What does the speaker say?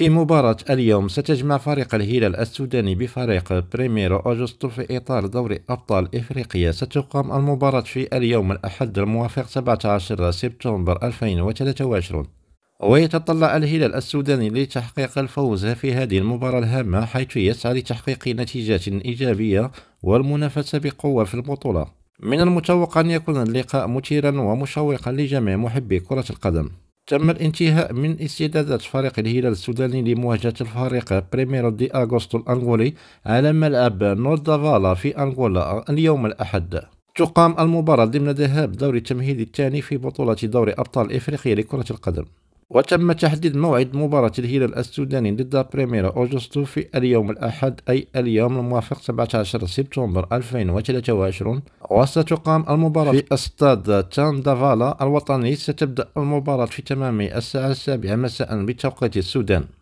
في مباراة اليوم ستجمع فريق الهلال السوداني بفريق بريميرو أوجستو في إطار دوري أبطال إفريقيا ستقام المباراة في اليوم الأحد الموافق 17 سبتمبر 2023 ويتطلع الهلال السوداني لتحقيق الفوز في هذه المباراة الهامة حيث يسعى لتحقيق نتيجات إيجابية والمنافسة بقوة في البطولة من المتوقع أن يكون اللقاء مثيرا ومشوقا لجميع محبي كرة القدم تم الانتهاء من استعدادات فريق الهلال السوداني لمواجهة الفريق بريميرو دي أغوستو الأنغولي على ملعب نوردافالا في أنغولا اليوم الأحد تقام المباراة ضمن ذهاب دوري التمهيدي الثاني في بطولة دوري أبطال إفريقيا لكرة القدم وتم تحديد موعد مباراة الهلال السوداني ضد بريميرا أوجستو في اليوم الأحد أي اليوم الموافق 17 سبتمبر 2023 وستقام المباراة في استاد تاندافالا الوطني ستبدأ المباراة في تمام الساعة السابعة مساء بتوقيت السودان